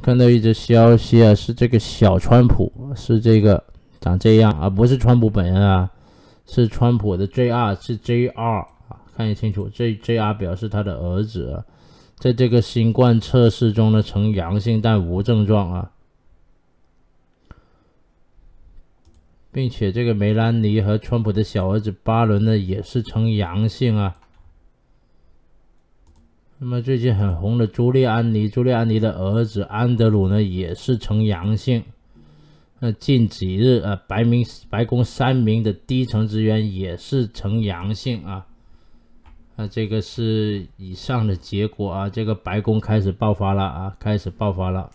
看到一则消息啊，是这个小川普，是这个长这样啊，不是川普本人啊，是川普的 J R，是 J R 啊，看清楚，J J R 表示他的儿子，在这个新冠测试中呢呈阳性，但无症状啊，并且这个梅兰妮和川普的小儿子巴伦呢也是呈阳性啊。那么最近很红的朱利安尼，朱利安尼的儿子安德鲁呢，也是呈阳性。那近几日啊，白明白宫三名的低层职员也是呈阳性啊。那这个是以上的结果啊，这个白宫开始爆发了啊，开始爆发了。